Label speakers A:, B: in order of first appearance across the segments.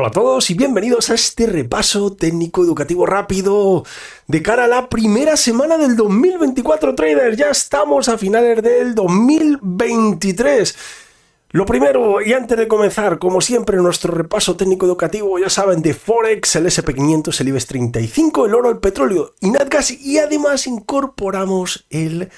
A: Hola a todos y bienvenidos a este repaso técnico educativo rápido de cara a la primera semana del 2024 trader. Ya estamos a finales del 2023. Lo primero, y antes de comenzar, como siempre, nuestro repaso técnico educativo, ya saben, de Forex, el SP500, el IBEX 35, el oro, el petróleo y Natgas, y además incorporamos el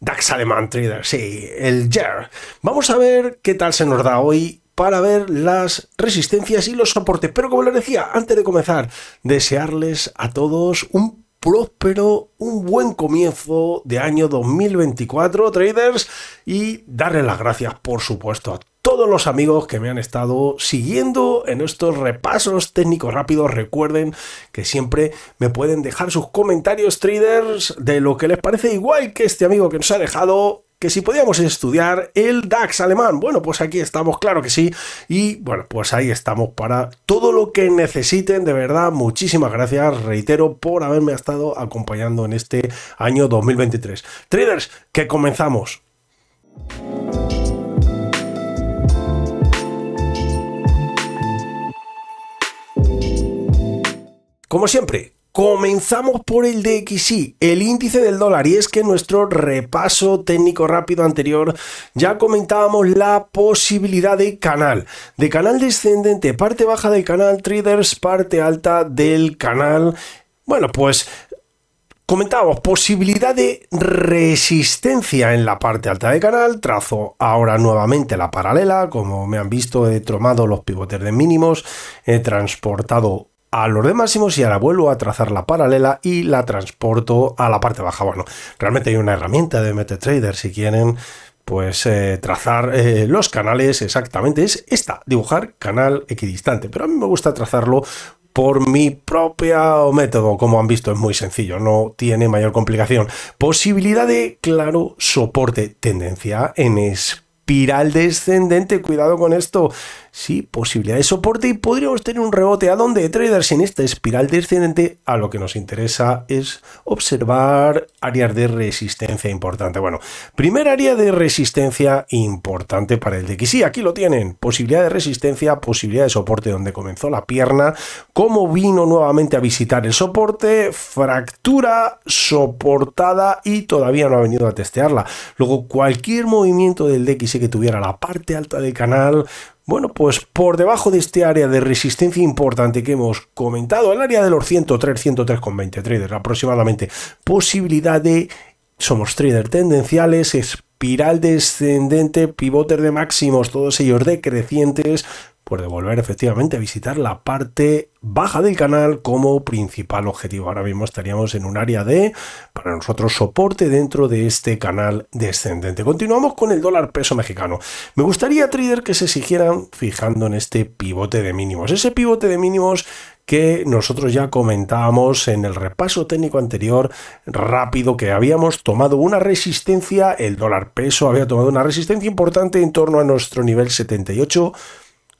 A: DAX alemán, trader, sí, el JER. Vamos a ver qué tal se nos da hoy para ver las resistencias y los soportes. Pero como les decía, antes de comenzar, desearles a todos un próspero, un buen comienzo de año 2024, traders, y darles las gracias, por supuesto, a todos los amigos que me han estado siguiendo en estos repasos técnicos rápidos. Recuerden que siempre me pueden dejar sus comentarios, traders, de lo que les parece, igual que este amigo que nos ha dejado que si podíamos estudiar el DAX alemán. Bueno, pues aquí estamos, claro que sí. Y bueno, pues ahí estamos para todo lo que necesiten. De verdad, muchísimas gracias, reitero, por haberme estado acompañando en este año 2023. Traders, que comenzamos. Como siempre, Comenzamos por el DXY, el índice del dólar, y es que en nuestro repaso técnico rápido anterior ya comentábamos la posibilidad de canal, de canal descendente, parte baja del canal traders, parte alta del canal. Bueno, pues comentábamos posibilidad de resistencia en la parte alta del canal, trazo ahora nuevamente la paralela, como me han visto he tromado los pivotes de mínimos, he transportado a los de máximos y ahora vuelvo a trazar la paralela y la transporto a la parte baja. Bueno, realmente hay una herramienta de MetaTrader si quieren pues eh, trazar eh, los canales exactamente es esta, dibujar canal equidistante, pero a mí me gusta trazarlo por mi propio método, como han visto, es muy sencillo, no tiene mayor complicación. Posibilidad de, claro, soporte, tendencia en espiral descendente, cuidado con esto, sí, posibilidad de soporte y podríamos tener un rebote a donde traders en esta espiral descendente a lo que nos interesa es observar áreas de resistencia importante. Bueno, primer área de resistencia importante para el de Sí, Aquí lo tienen, posibilidad de resistencia, posibilidad de soporte donde comenzó la pierna, cómo vino nuevamente a visitar el soporte, fractura soportada y todavía no ha venido a testearla. Luego cualquier movimiento del DXY que tuviera la parte alta del canal bueno, pues por debajo de este área de resistencia importante que hemos comentado, el área de los 103, 103,20 traders aproximadamente, posibilidad de somos trader tendenciales, espiral descendente, pivoter de máximos, todos ellos decrecientes, por pues devolver efectivamente a visitar la parte baja del canal como principal objetivo. Ahora mismo estaríamos en un área de, para nosotros, soporte dentro de este canal descendente. Continuamos con el dólar peso mexicano. Me gustaría, trader, que se siguieran fijando en este pivote de mínimos. Ese pivote de mínimos que nosotros ya comentábamos en el repaso técnico anterior rápido que habíamos tomado una resistencia, el dólar peso había tomado una resistencia importante en torno a nuestro nivel 78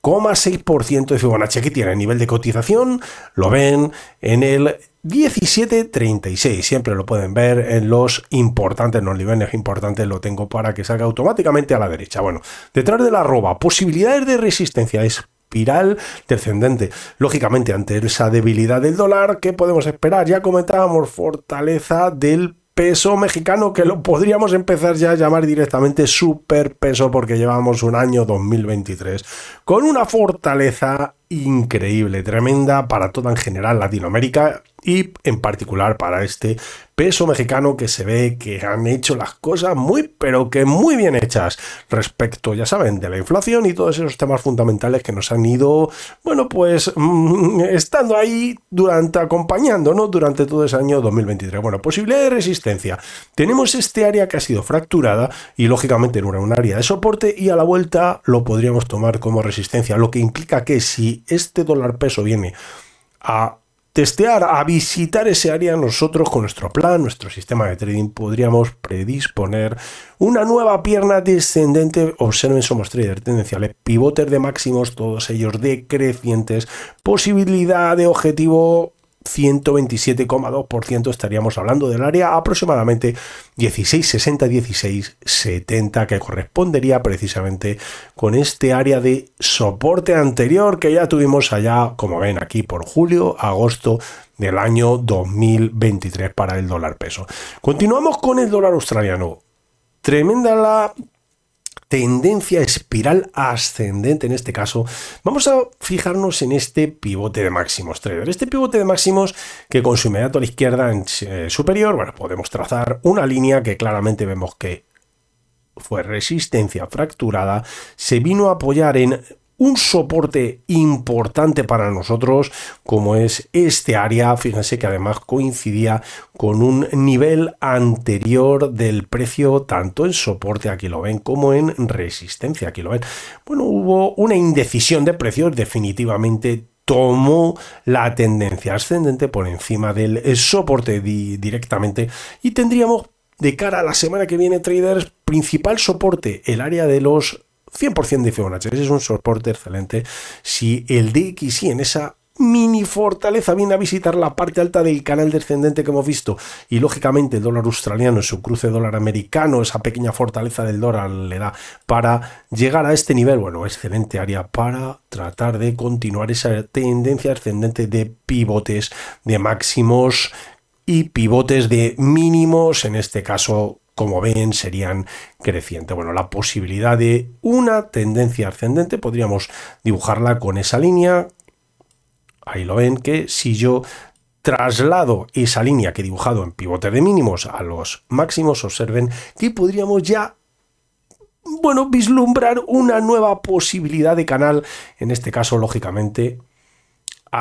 A: 0,6% de Fibonacci. Aquí tiene nivel de cotización, lo ven en el 17.36. Siempre lo pueden ver en los importantes, en los niveles importantes lo tengo para que salga automáticamente a la derecha. Bueno, detrás de la arroba, posibilidades de resistencia espiral descendente. Lógicamente, ante esa debilidad del dólar, ¿qué podemos esperar? Ya comentábamos fortaleza del peso mexicano que lo podríamos empezar ya a llamar directamente super peso porque llevamos un año 2023 con una fortaleza increíble, tremenda para toda en general Latinoamérica y en particular para este peso mexicano que se ve que han hecho las cosas muy pero que muy bien hechas respecto ya saben de la inflación y todos esos temas fundamentales que nos han ido bueno pues mm, estando ahí durante acompañando durante todo ese año 2023 bueno posible de resistencia tenemos este área que ha sido fracturada y lógicamente no era un área de soporte y a la vuelta lo podríamos tomar como resistencia lo que implica que si este dólar peso viene a testear, a visitar ese área, nosotros con nuestro plan, nuestro sistema de trading, podríamos predisponer una nueva pierna descendente. Observen, somos traders tendenciales, pivotes de máximos, todos ellos decrecientes, posibilidad de objetivo 127,2% estaríamos hablando del área aproximadamente 1660-1670 que correspondería precisamente con este área de soporte anterior que ya tuvimos allá, como ven aquí, por julio, agosto del año 2023 para el dólar peso. Continuamos con el dólar australiano. Tremenda la tendencia espiral ascendente en este caso, vamos a fijarnos en este pivote de máximos trader. Este pivote de máximos que con su inmediato a la izquierda en, eh, superior, bueno, podemos trazar una línea que claramente vemos que fue resistencia fracturada, se vino a apoyar en un soporte importante para nosotros como es este área. Fíjense que además coincidía con un nivel anterior del precio tanto en soporte, aquí lo ven, como en resistencia, aquí lo ven. Bueno, hubo una indecisión de precios definitivamente tomó la tendencia ascendente por encima del soporte directamente y tendríamos de cara a la semana que viene traders principal soporte el área de los 100% de Fibonacci. Ese es un soporte excelente. Si el DXY en esa mini fortaleza viene a visitar la parte alta del canal descendente que hemos visto y lógicamente el dólar australiano en su cruce dólar americano esa pequeña fortaleza del dólar le da para llegar a este nivel bueno excelente área para tratar de continuar esa tendencia ascendente de pivotes de máximos y pivotes de mínimos en este caso como ven, serían crecientes. Bueno, la posibilidad de una tendencia ascendente podríamos dibujarla con esa línea. Ahí lo ven, que si yo traslado esa línea que he dibujado en pivote de mínimos a los máximos, observen que podríamos ya bueno, vislumbrar una nueva posibilidad de canal, en este caso, lógicamente,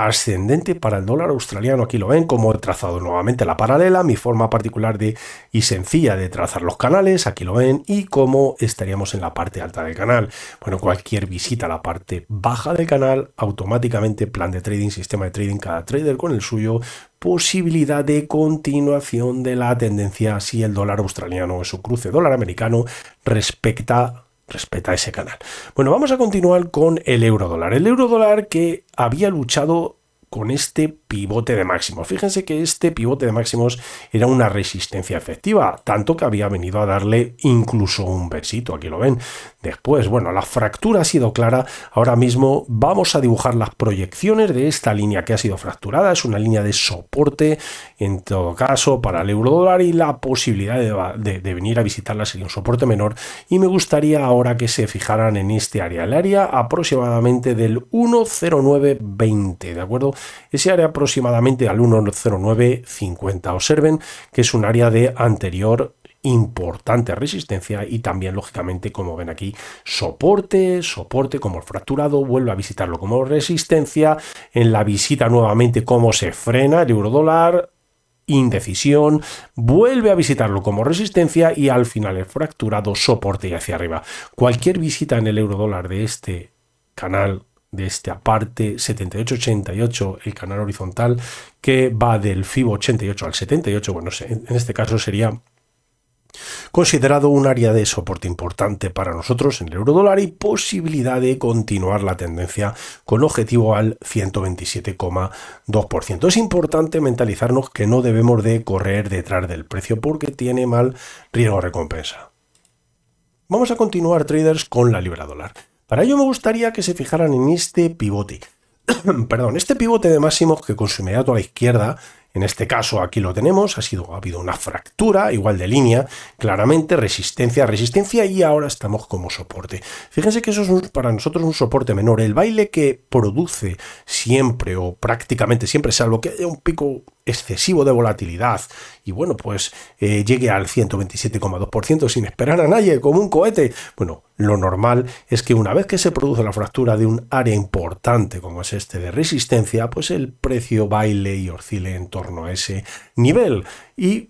A: ascendente para el dólar australiano. Aquí lo ven, como he trazado nuevamente la paralela, mi forma particular de y sencilla de trazar los canales, aquí lo ven, y cómo estaríamos en la parte alta del canal. Bueno, cualquier visita a la parte baja del canal, automáticamente plan de trading, sistema de trading, cada trader con el suyo, posibilidad de continuación de la tendencia si el dólar australiano es su cruce dólar americano respecta respeta ese canal. Bueno, vamos a continuar con el euro dólar. El euro dólar que había luchado con este pivote de máximos. Fíjense que este pivote de máximos era una resistencia efectiva, tanto que había venido a darle incluso un versito aquí lo ven. Después, bueno, la fractura ha sido clara, ahora mismo vamos a dibujar las proyecciones de esta línea que ha sido fracturada, es una línea de soporte, en todo caso, para el euro dólar y la posibilidad de, de venir a visitarla sería un soporte menor y me gustaría ahora que se fijaran en este área, el área aproximadamente del 10920, ¿de acuerdo? Ese área aproximadamente al 10950. Observen que es un área de anterior importante resistencia y también lógicamente como ven aquí soporte soporte como fracturado vuelve a visitarlo como resistencia en la visita nuevamente cómo se frena el euro dólar indecisión, vuelve a visitarlo como resistencia y al final el fracturado soporte y hacia arriba. Cualquier visita en el euro dólar de este canal de esta parte 78-88, el canal horizontal, que va del FIBO 88 al 78, bueno, en este caso sería considerado un área de soporte importante para nosotros en el euro dólar y posibilidad de continuar la tendencia con objetivo al 127,2%. Es importante mentalizarnos que no debemos de correr detrás del precio porque tiene mal riesgo recompensa. Vamos a continuar traders con la libra dólar. Para ello me gustaría que se fijaran en este pivote. Perdón, este pivote de máximo que con su inmediato a la izquierda, en este caso aquí lo tenemos, ha, sido, ha habido una fractura, igual de línea, claramente, resistencia, resistencia y ahora estamos como soporte. Fíjense que eso es para nosotros un soporte menor. El baile que produce siempre o prácticamente siempre, salvo que haya un pico excesivo de volatilidad y bueno, pues eh, llegue al 127,2% sin esperar a nadie, como un cohete. Bueno, lo normal es que una vez que se produce la fractura de un área importante como es este de resistencia, pues el precio baile y oscile en torno a ese nivel y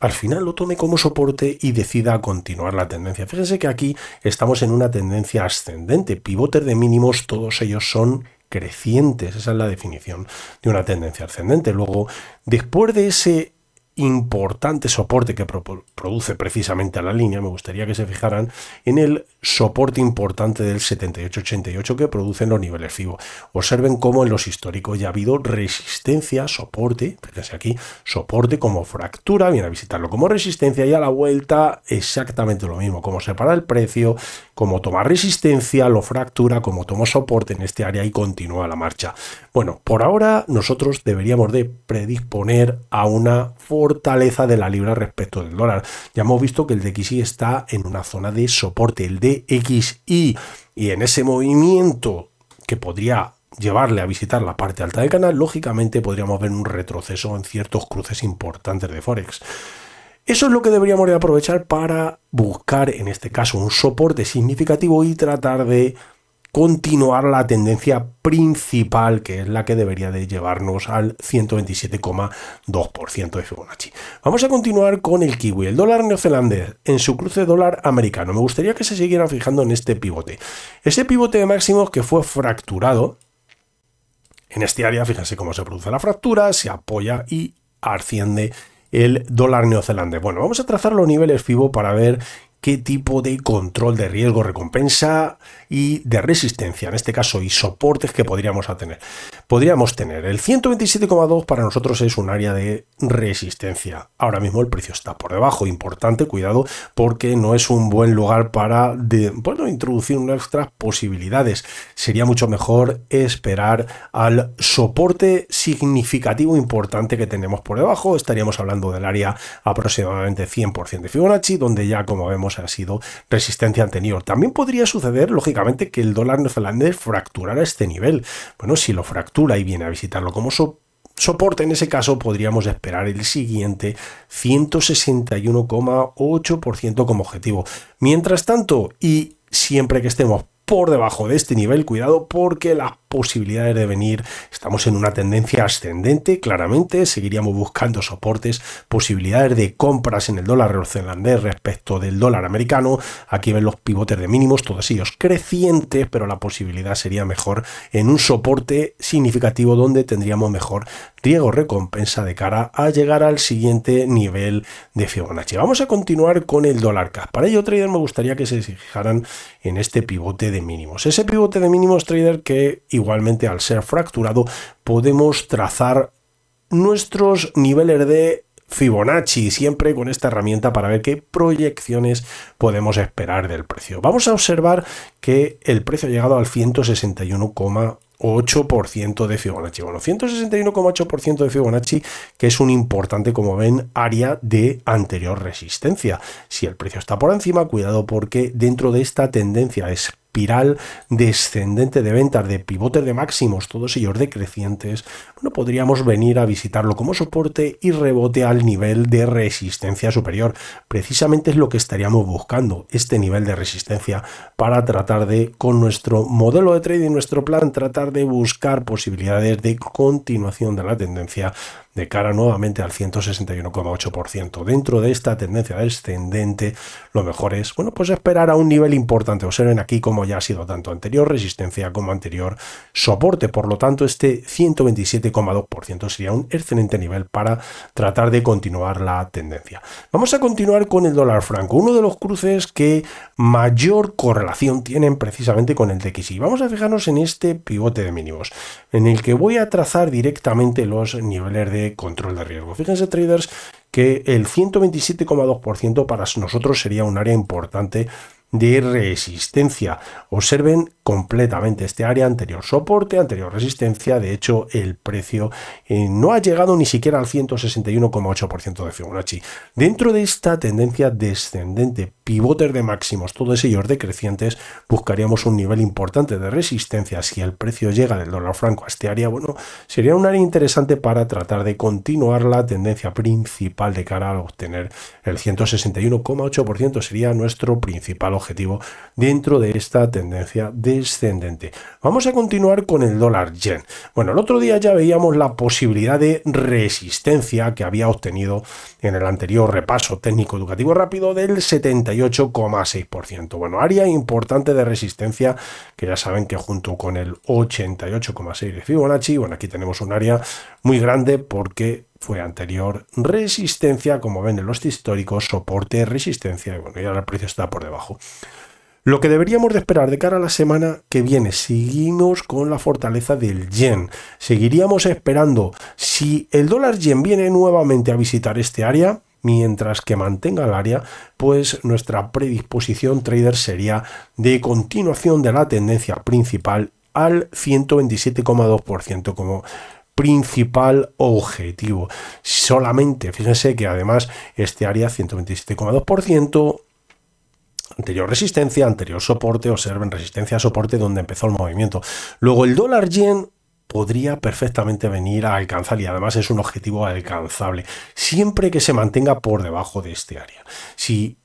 A: al final lo tome como soporte y decida continuar la tendencia. Fíjense que aquí estamos en una tendencia ascendente, pivotes de mínimos, todos ellos son crecientes, esa es la definición de una tendencia ascendente. Luego, después de ese importante soporte que produce precisamente a la línea, me gustaría que se fijaran en el soporte importante del 7888 que producen los niveles FIBO. Observen cómo en los históricos ya ha habido resistencia, soporte, fíjense aquí, soporte como fractura, viene a visitarlo como resistencia y a la vuelta exactamente lo mismo, como separa el precio, como toma resistencia, lo fractura, como toma soporte en este área y continúa la marcha. Bueno, por ahora nosotros deberíamos de predisponer a una forma fortaleza de la libra respecto del dólar. Ya hemos visto que el DXY está en una zona de soporte, el DXY, y en ese movimiento que podría llevarle a visitar la parte alta del canal, lógicamente podríamos ver un retroceso en ciertos cruces importantes de Forex. Eso es lo que deberíamos aprovechar para buscar, en este caso, un soporte significativo y tratar de continuar la tendencia principal, que es la que debería de llevarnos al 127,2% de Fibonacci. Vamos a continuar con el kiwi, el dólar neozelandés, en su cruce dólar americano. Me gustaría que se siguieran fijando en este pivote. Ese pivote de máximos que fue fracturado, en este área, fíjense cómo se produce la fractura, se apoya y asciende el dólar neozelandés. Bueno, vamos a trazar los niveles FIBO para ver qué tipo de control de riesgo, recompensa y de resistencia, en este caso, y soportes que podríamos tener. Podríamos tener el 127,2 para nosotros es un área de resistencia. Ahora mismo el precio está por debajo, importante, cuidado, porque no es un buen lugar para bueno, introducir nuestras posibilidades. Sería mucho mejor esperar al soporte significativo importante que tenemos por debajo. Estaríamos hablando del área aproximadamente 100% de Fibonacci, donde ya como vemos ha sido resistencia anterior. También podría suceder, lógicamente, que el dólar neozelandés fracturara este nivel. Bueno, si lo fractura y viene a visitarlo como soporte, en ese caso podríamos esperar el siguiente 161,8% como objetivo. Mientras tanto, y siempre que estemos por debajo de este nivel, cuidado porque las posibilidades de venir, estamos en una tendencia ascendente, claramente, seguiríamos buscando soportes, posibilidades de compras en el dólar neozelandés respecto del dólar americano, aquí ven los pivotes de mínimos, todos ellos crecientes, pero la posibilidad sería mejor en un soporte significativo donde tendríamos mejor riego recompensa de cara a llegar al siguiente nivel de Fibonacci. Vamos a continuar con el dólar CAS, para ello traders me gustaría que se fijaran en este pivote de mínimos. Ese pivote de mínimos trader que igualmente al ser fracturado podemos trazar nuestros niveles de Fibonacci, siempre con esta herramienta para ver qué proyecciones podemos esperar del precio. Vamos a observar que el precio ha llegado al 161,8% de Fibonacci. Bueno, 161,8% de Fibonacci, que es un importante, como ven, área de anterior resistencia. Si el precio está por encima, cuidado porque dentro de esta tendencia es espiral descendente de ventas, de pivotes de máximos, todos ellos decrecientes, no podríamos venir a visitarlo como soporte y rebote al nivel de resistencia superior. Precisamente es lo que estaríamos buscando, este nivel de resistencia, para tratar de, con nuestro modelo de trading, nuestro plan, tratar de buscar posibilidades de continuación de la tendencia de cara nuevamente al 161,8%. Dentro de esta tendencia descendente, lo mejor es, bueno, pues esperar a un nivel importante. Observen aquí como ya ha sido tanto anterior resistencia como anterior soporte. Por lo tanto, este 127,2% sería un excelente nivel para tratar de continuar la tendencia. Vamos a continuar con el dólar franco, uno de los cruces que mayor correlación tienen precisamente con el DXY. Vamos a fijarnos en este pivote de mínimos, en el que voy a trazar directamente los niveles de control de riesgo. Fíjense, traders, que el 127,2% para nosotros sería un área importante de resistencia. Observen completamente este área anterior soporte, anterior resistencia. De hecho, el precio eh, no ha llegado ni siquiera al 161,8% de Fibonacci. Dentro de esta tendencia descendente, pivotes de máximos, todos ellos decrecientes, buscaríamos un nivel importante de resistencia. Si el precio llega del dólar franco a este área, bueno, sería un área interesante para tratar de continuar la tendencia principal de cara a obtener el 161,8%. Sería nuestro principal objetivo objetivo dentro de esta tendencia descendente. Vamos a continuar con el dólar yen. Bueno, el otro día ya veíamos la posibilidad de resistencia que había obtenido en el anterior repaso técnico educativo rápido del 78,6%. Bueno, área importante de resistencia que ya saben que junto con el 88,6 de Fibonacci, bueno, aquí tenemos un área muy grande porque fue anterior resistencia, como ven en los históricos, soporte, resistencia, y bueno, el precio está por debajo. Lo que deberíamos de esperar de cara a la semana que viene, seguimos con la fortaleza del yen. Seguiríamos esperando si el dólar yen viene nuevamente a visitar este área, mientras que mantenga el área, pues nuestra predisposición trader sería de continuación de la tendencia principal al 127,2%, como principal objetivo. Solamente, fíjense que además este área 127,2%, anterior resistencia, anterior soporte, observen resistencia, soporte donde empezó el movimiento. Luego el dólar yen podría perfectamente venir a alcanzar y además es un objetivo alcanzable siempre que se mantenga por debajo de este área. Si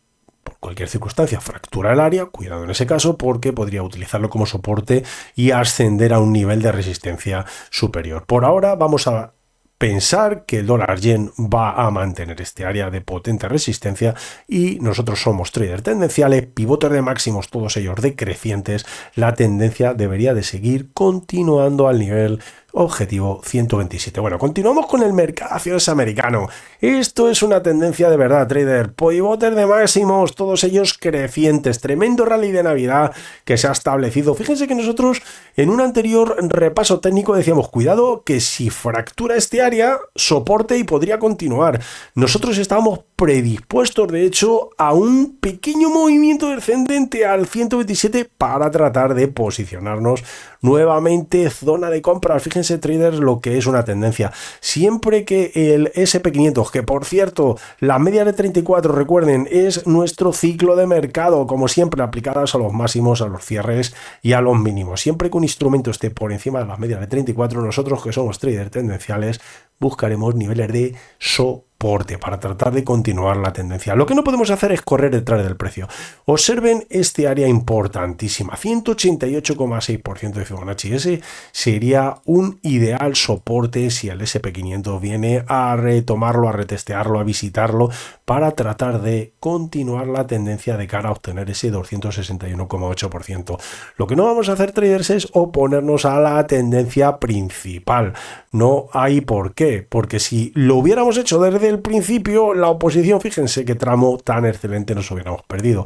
A: cualquier circunstancia fractura el área, cuidado en ese caso porque podría utilizarlo como soporte y ascender a un nivel de resistencia superior. Por ahora vamos a pensar que el dólar yen va a mantener este área de potente resistencia y nosotros somos traders tendenciales, pivotes de máximos, todos ellos decrecientes, la tendencia debería de seguir continuando al nivel objetivo 127. Bueno, continuamos con el mercado acciones americano. Esto es una tendencia de verdad, trader. Pivotes de máximos, todos ellos crecientes. Tremendo rally de Navidad que se ha establecido. Fíjense que nosotros en un anterior repaso técnico decíamos, cuidado que si fractura este área, soporte y podría continuar. Nosotros estábamos predispuestos, de hecho, a un pequeño movimiento descendente al 127 para tratar de posicionarnos nuevamente zona de compra. Fíjense ese trader lo que es una tendencia. Siempre que el SP500, que por cierto, la media de 34, recuerden, es nuestro ciclo de mercado, como siempre, aplicadas a los máximos, a los cierres y a los mínimos. Siempre que un instrumento esté por encima de las medias de 34, nosotros que somos traders tendenciales, buscaremos niveles de soporte para tratar de continuar la tendencia. Lo que no podemos hacer es correr detrás del precio. Observen este área importantísima, 188,6% de Fibonacci. Ese sería un ideal soporte si el SP500 viene a retomarlo, a retestearlo, a visitarlo para tratar de continuar la tendencia de cara a obtener ese 261,8%. Lo que no vamos a hacer traders es oponernos a la tendencia principal. No hay por qué porque si lo hubiéramos hecho desde el principio, la oposición, fíjense qué tramo tan excelente nos hubiéramos perdido.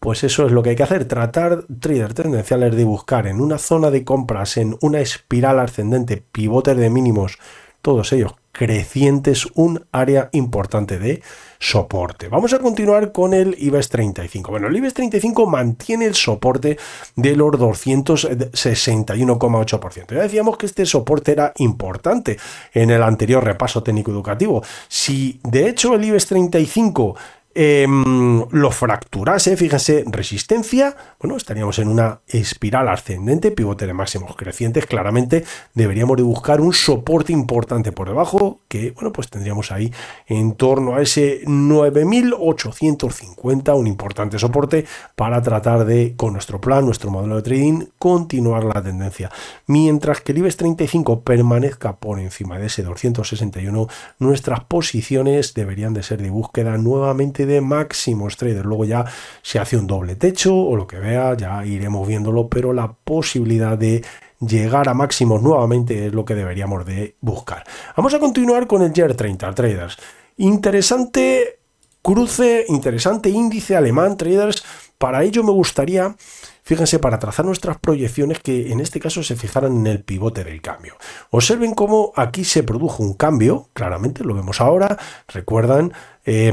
A: Pues eso es lo que hay que hacer, tratar traders tendenciales de buscar en una zona de compras, en una espiral ascendente, pivotes de mínimos, todos ellos crecientes, un área importante de soporte. Vamos a continuar con el IBEX 35. Bueno, el IBEX 35 mantiene el soporte de los 261,8%. Ya decíamos que este soporte era importante en el anterior repaso técnico educativo. Si de hecho el IBEX 35 Em, lo fracturase, fíjense, resistencia, bueno, estaríamos en una espiral ascendente, pivote de máximos crecientes, claramente deberíamos de buscar un soporte importante por debajo, que bueno, pues tendríamos ahí en torno a ese 9.850, un importante soporte para tratar de, con nuestro plan, nuestro modelo de trading, continuar la tendencia. Mientras que el IBEX 35 permanezca por encima de ese 261, nuestras posiciones deberían de ser de búsqueda nuevamente de máximos traders. Luego ya se hace un doble techo o lo que vea, ya iremos viéndolo, pero la posibilidad de llegar a máximos nuevamente es lo que deberíamos de buscar. Vamos a continuar con el Year 30 Traders. Interesante cruce, interesante índice alemán Traders. Para ello me gustaría, fíjense, para trazar nuestras proyecciones que en este caso se fijaran en el pivote del cambio. Observen cómo aquí se produjo un cambio, claramente lo vemos ahora, recuerdan... Eh,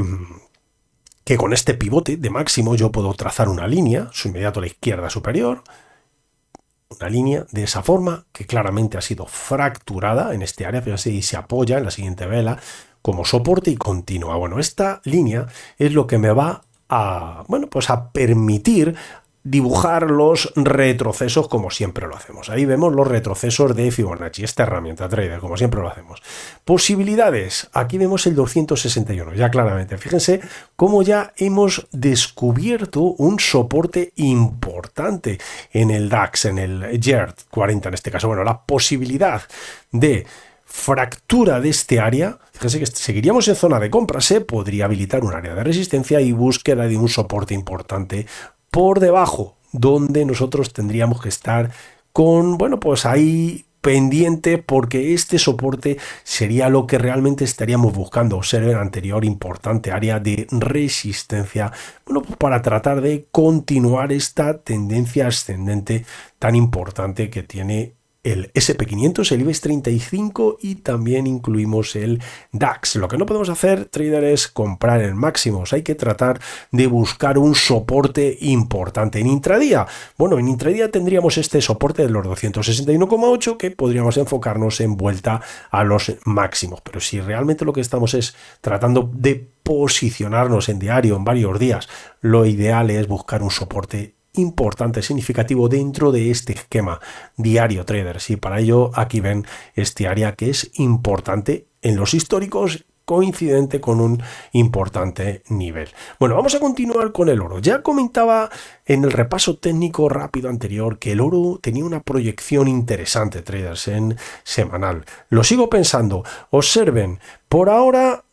A: que con este pivote de máximo yo puedo trazar una línea, su inmediato a la izquierda superior, una línea de esa forma que claramente ha sido fracturada en este área, pero y se apoya en la siguiente vela como soporte y continúa. Bueno, esta línea es lo que me va a, bueno, pues a permitir dibujar los retrocesos como siempre lo hacemos. Ahí vemos los retrocesos de Fibonacci, esta herramienta trader, como siempre lo hacemos. Posibilidades, aquí vemos el 261, ya claramente. Fíjense cómo ya hemos descubierto un soporte importante en el DAX, en el jerd 40 en este caso. Bueno, la posibilidad de fractura de este área, fíjense que seguiríamos en zona de compra, se podría habilitar un área de resistencia y búsqueda de un soporte importante por debajo, donde nosotros tendríamos que estar con, bueno, pues ahí pendiente porque este soporte sería lo que realmente estaríamos buscando. el anterior importante área de resistencia, bueno, pues para tratar de continuar esta tendencia ascendente tan importante que tiene el SP500, el IBEX 35 y también incluimos el DAX. Lo que no podemos hacer, trader, es comprar en máximos. Hay que tratar de buscar un soporte importante en intradía. Bueno, en intradía tendríamos este soporte de los 261,8 que podríamos enfocarnos en vuelta a los máximos. Pero si realmente lo que estamos es tratando de posicionarnos en diario en varios días, lo ideal es buscar un soporte importante, significativo dentro de este esquema diario traders y para ello aquí ven este área que es importante en los históricos coincidente con un importante nivel. Bueno, vamos a continuar con el oro. Ya comentaba en el repaso técnico rápido anterior que el oro tenía una proyección interesante, traders, en semanal. Lo sigo pensando. Observen, por ahora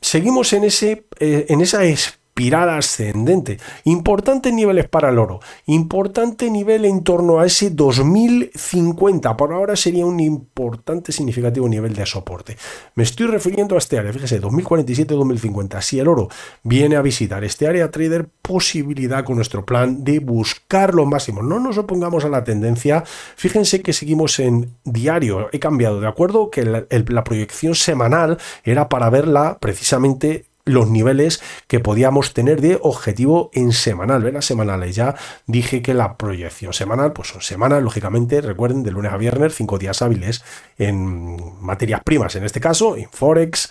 A: seguimos en, ese, eh, en esa especie pirada ascendente. Importantes niveles para el oro, importante nivel en torno a ese 2050. Por ahora sería un importante, significativo nivel de soporte. Me estoy refiriendo a este área, fíjese, 2047-2050. Si el oro viene a visitar este área trader, posibilidad con nuestro plan de buscar lo máximo. No nos opongamos a la tendencia. Fíjense que seguimos en diario. He cambiado, ¿de acuerdo? Que la proyección semanal era para verla precisamente los niveles que podíamos tener de objetivo en semanal, ¿verdad? semanales. Ya dije que la proyección semanal, pues son semanas, lógicamente, recuerden, de lunes a viernes, cinco días hábiles en materias primas, en este caso, en Forex,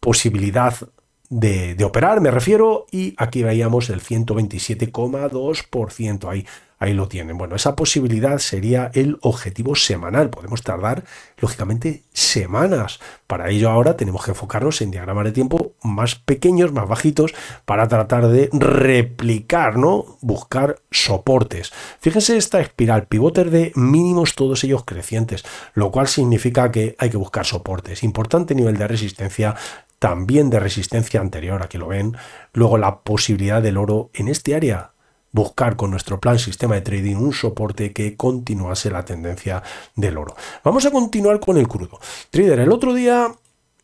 A: posibilidad de, de operar, me refiero, y aquí veíamos el 127,2%. Ahí ahí lo tienen. Bueno, esa posibilidad sería el objetivo semanal. Podemos tardar, lógicamente, semanas. Para ello ahora tenemos que enfocarnos en diagramas de tiempo más pequeños, más bajitos, para tratar de replicar, ¿no? Buscar soportes. Fíjense esta espiral, pivotes de mínimos, todos ellos crecientes, lo cual significa que hay que buscar soportes. Importante nivel de resistencia, también de resistencia anterior, aquí lo ven. Luego la posibilidad del oro en este área buscar con nuestro plan sistema de trading un soporte que continuase la tendencia del oro. Vamos a continuar con el crudo. Trader, el otro día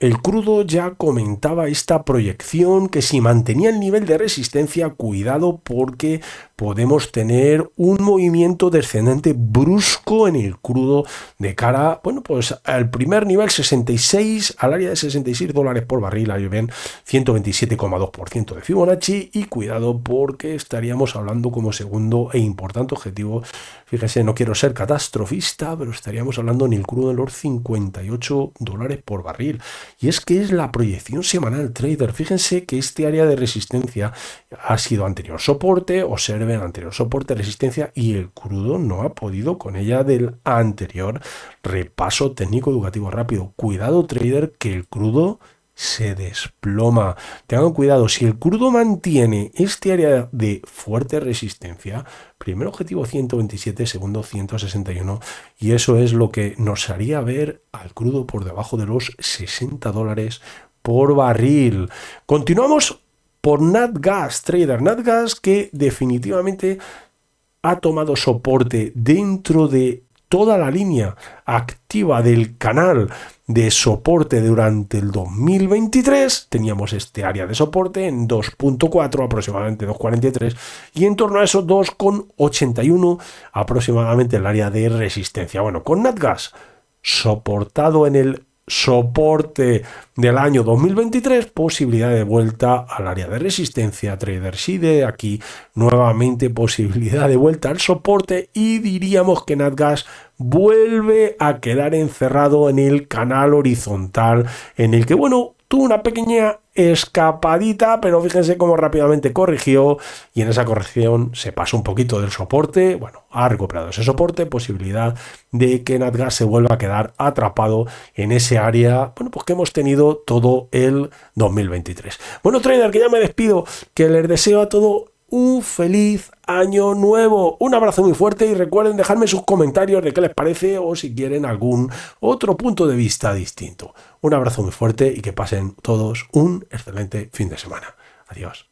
A: el crudo ya comentaba esta proyección que si mantenía el nivel de resistencia, cuidado porque podemos tener un movimiento descendente brusco en el crudo de cara, bueno, pues al primer nivel 66, al área de 66 dólares por barril, ahí ven 127,2% de Fibonacci y cuidado porque estaríamos hablando como segundo e importante objetivo Fíjense, no quiero ser catastrofista, pero estaríamos hablando en el crudo de los 58 dólares por barril. Y es que es la proyección semanal trader. Fíjense que este área de resistencia ha sido anterior soporte, observen anterior soporte, resistencia, y el crudo no ha podido con ella del anterior repaso técnico educativo rápido. Cuidado trader que el crudo se desploma. Tengan cuidado, si el crudo mantiene este área de fuerte resistencia, primer objetivo 127, segundo 161, y eso es lo que nos haría ver al crudo por debajo de los 60 dólares por barril. Continuamos por NatGas Trader, NatGas que definitivamente ha tomado soporte dentro de toda la línea activa del canal de soporte durante el 2023. Teníamos este área de soporte en 2.4, aproximadamente 2.43, y en torno a eso 2.81, aproximadamente el área de resistencia. Bueno, con Natgas soportado en el soporte del año 2023, posibilidad de vuelta al área de resistencia Trader y aquí nuevamente posibilidad de vuelta al soporte y diríamos que Natgas vuelve a quedar encerrado en el canal horizontal en el que bueno tuvo una pequeña escapadita, pero fíjense cómo rápidamente corrigió y en esa corrección se pasó un poquito del soporte, bueno, ha recuperado ese soporte, posibilidad de que Natgas se vuelva a quedar atrapado en ese área, bueno, pues que hemos tenido todo el 2023. Bueno, trader, que ya me despido, que les deseo a todo un feliz año nuevo. Un abrazo muy fuerte y recuerden dejarme sus comentarios de qué les parece o si quieren algún otro punto de vista distinto. Un abrazo muy fuerte y que pasen todos un excelente fin de semana. Adiós.